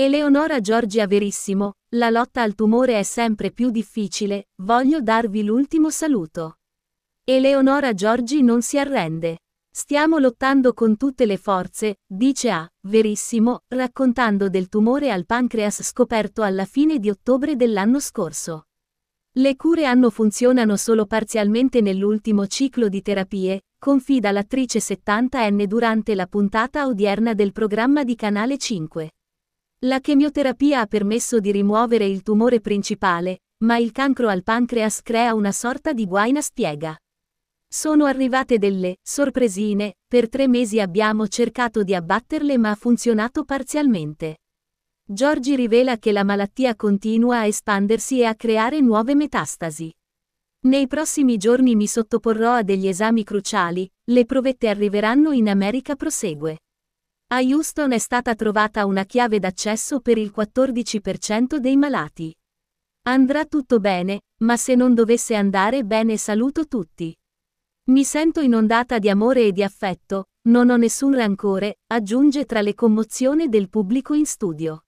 Eleonora Giorgia Verissimo, la lotta al tumore è sempre più difficile, voglio darvi l'ultimo saluto. Eleonora Giorgi non si arrende. Stiamo lottando con tutte le forze, dice A. Verissimo, raccontando del tumore al pancreas scoperto alla fine di ottobre dell'anno scorso. Le cure hanno funzionano solo parzialmente nell'ultimo ciclo di terapie, confida l'attrice 70enne durante la puntata odierna del programma di Canale 5. La chemioterapia ha permesso di rimuovere il tumore principale, ma il cancro al pancreas crea una sorta di guaina spiega. Sono arrivate delle sorpresine, per tre mesi abbiamo cercato di abbatterle ma ha funzionato parzialmente. Giorgi rivela che la malattia continua a espandersi e a creare nuove metastasi. Nei prossimi giorni mi sottoporrò a degli esami cruciali, le provette arriveranno in America prosegue. A Houston è stata trovata una chiave d'accesso per il 14% dei malati. Andrà tutto bene, ma se non dovesse andare bene saluto tutti. Mi sento inondata di amore e di affetto, non ho nessun rancore, aggiunge tra le commozioni del pubblico in studio.